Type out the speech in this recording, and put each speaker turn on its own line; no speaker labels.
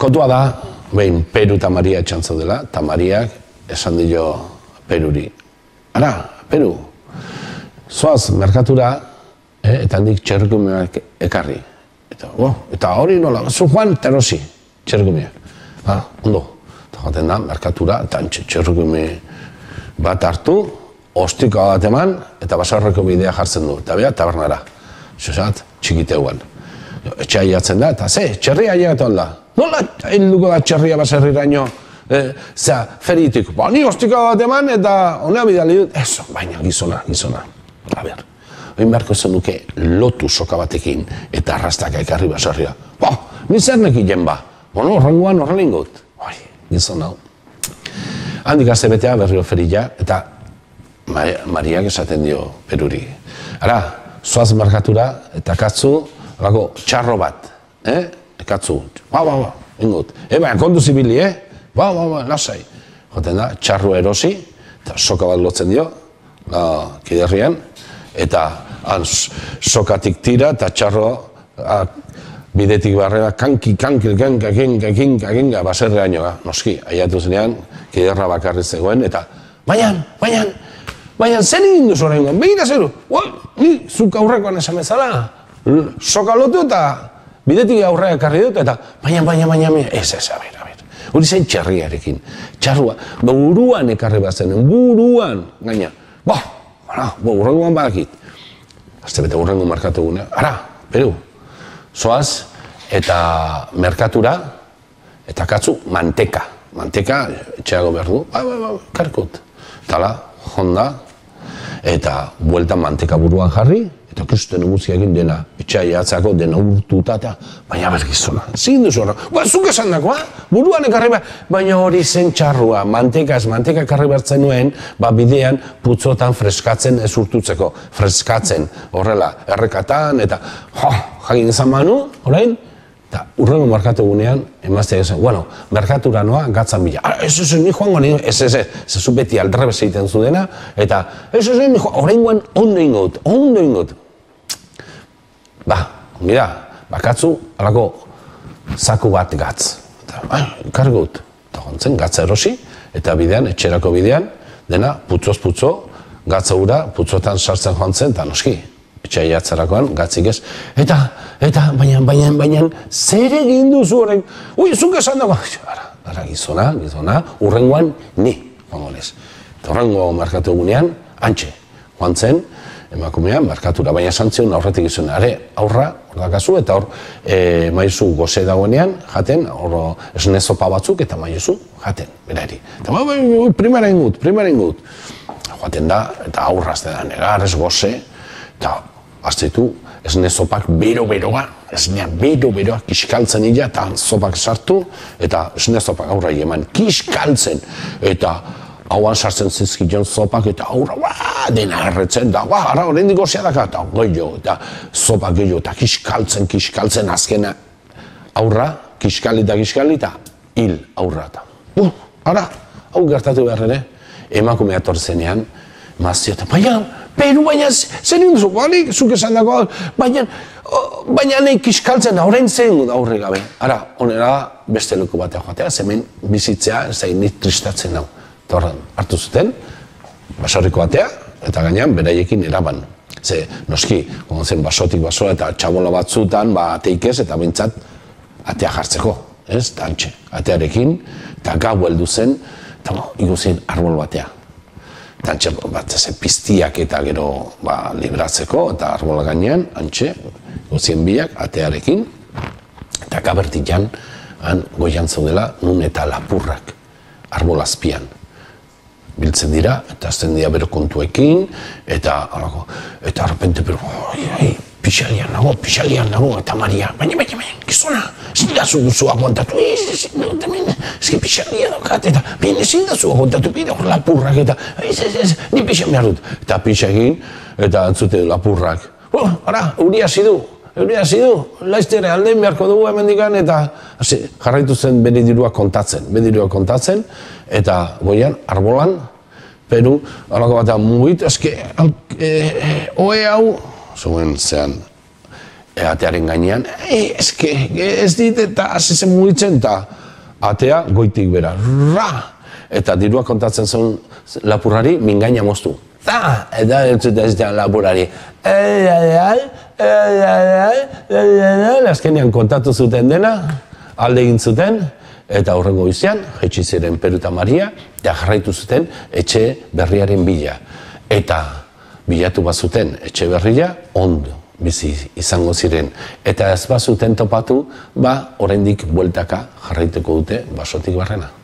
Kontua da, behin Peru eta Maria etxan zaudela, eta Mariak esan dio Peruri. Ara, Peru, zoaz merkatura, eh, eta handik txerrikumeak ekarri. Eta, bo, oh, eta hori nola, zu joan, terosi, txerrikumeak. Ah, ondo, eta jaten da, merkatura, eta txerrikume bat hartu, ostiko bat eman, eta basarroko bidea jartzen du, eta bera, tabernara. Zuzat, txikiteuan etxea da, eta ze, txerria iatzen da. Nola induko da txerria baserrira ino, eh, ba, ni hostiko bat eman, eta honea bidali dut, ez, baina gizona, gizona. A ber, hori beharko zen duke lotu soka batekin eta arrastaka ekarri baserria. Ba, ni zer neki jen ba, bono, horrenguan horrelin gut. Hori, bai, gizona, hau. Handik azte betea berrio ferilla, eta Mariak esaten dio peruri. Ara, zoaz markatura eta katzu, Gago, txarro bat, eh? Ekatzu, ba, ba, ba, ingut. E, eh, baina, kondu zibili, eh? Ba, ba, ba, lasai. Joten da, txarro erosi, eta soka bat lotzen dio, la, kiderrian, eta han sokatik tira, eta txarro a, bidetik barrera, kanki, kanki, kanki, kanki, kanki, kanki, kanki, kanki, ba, noski, aiatu zenean, kiderra bakarri zegoen, eta, baina, baina, baina, zen egin duzu horrengo, begira zeru, ni, zuk aurrekoan esamezala, bezala, soka lotu eta bidetik aurrea ekarri dut eta baina, baina, baina, baina, ez, ez, abir, abir. Hori zen txarriarekin, txarrua, ba, buruan ekarri bat buruan, gaina, bo, ba, ara, bo, ba, urrenguan badakit. Azte bete urrengu markatu gune, ara, beru. zoaz, eta merkatura, eta katzu, manteka, manteka, etxeago behar du, ba, ba, ba, karkut. Tala, honda, eta bueltan manteka buruan jarri, eta kristuen egin dena, etxai atzako dena urtu eta, baina bergizona. Zin duzu horra, ba, zuk esan ha? buruan ekarri bat, baina hori zen txarrua, mantekaz, manteka ekarri bertzen nuen, ba, bidean putzotan freskatzen ez urtutzeko, freskatzen, horrela, errekatan, eta, jo, jagin ezan manu, horrein, Eta urrengo markatu gunean, emazte bueno, markatu noa, gatzan bila. Ah, ez ez ni joango nien, ez ez ez, zezu beti aldrebe zeiten zu dena, eta ez ez ni joango, horrein guen ondo ingot, ondo ingot. Ba, mira, bakatzu, alako, zaku bat gatz. Eta, ah, ikargut, eta gatza erosi, eta bidean, etxerako bidean, dena, putzoz putzo, gatza ura, putzotan sartzen joan zen, eta noski, atzarakoan, gatzik ez, eta, eta, baina, baina, baina, zer egin du horrein, ui, zuk esan dago, ara, ara, gizona, gizona, urrengoan, ni, joan Horrengo markatu egunean, antxe, joan emakumean, markatura, baina santzion aurretik izan, are, aurra, ordakazu eta hor, e, maizu goze dagoenean, jaten, hor, esnezopa batzuk, eta maizu, jaten, berari. Eta, bai, bai, bai, primaren gut, primaren gut. Joaten da, eta aurra, azte negar, ez goze, Eta, aztetu, ez ne zopak bero-beroa, ez ne bero-beroa kiskaltzen ira, eta zopak sartu, eta ez ne zopak aurra eman kiskaltzen, eta hauan sartzen zizkitzen zopak, eta aurra, dena erretzen, da, waa, ara, hori indiko zeadak, eta goio, eta zopak goio, eta kiskaltzen, kiskaltzen azkena, aurra, kiskalita eta hil aurra, eta, bu, ara, hau gertatu beharrene, emakumea torzenean, mazi, eta, baina, peru baina zer egin duzu, bali, zuke esan dago, baina, baina nahi kiskaltzen aurrein zer egin du gabe. Ara, onera beste leku batea joatea, zemen bizitzea, ez da, nik tristatzen hau. Torren, hartu zuten, basarriko batea, eta gainean beraiekin eraban. Ze, noski, zen basotik basoa eta txabola batzuetan, ba, ateik ez, eta bintzat, atea jartzeko, ez, tantxe. Atearekin, eta gau heldu zen, eta no, igu arbol batea, antxe, bat, ze piztiak eta gero ba, libratzeko, eta arbola gainean, antxe, gozien biak, atearekin, eta kabertik jan, han goian zaudela, nun eta lapurrak, arbolazpian biltzen dira, eta azten dira bero kontuekin, eta, alako, ah, eta arrepente, pixalian nago, oh, pixalian oh, nago, eta maria, baina, baina, baina, gizona, zin da zugu zua kontatu, ez, ez, ez, ez, daukat, eta, baina, zin da zua kontatu, bide hor lapurrak, eta, ez, ez, ez, ni pixa behar dut, eta pixa eta antzute lapurrak, oh, ara, uria zidu, uria zidu, laiztere alde beharko dugu hemen digan, eta, hasi, jarraitu zen bere dirua kontatzen, bere dirua kontatzen, eta, goian, arbolan, Peru, alako batean, mugit, ezke, eh, e, eh, e, oe hau, zuen zean atearen gainean, eh, eske, ez dit eta hasi zen mugitzen eta atea goitik bera, Eta dirua kontatzen zuen lapurrari, mingaina moztu. Ta! Eta ez dut ez lapurrari. Azkenean kontatu zuten dena, alde egin zuten, eta horrengo izan, jaitsi ziren Peruta Maria, eta jarraitu zuten etxe berriaren bila. Eta bilatu bazuten etxe berria, ondo bizi izango ziren. Eta ez bazuten topatu, ba, oraindik bueltaka jarraituko dute basotik barrena.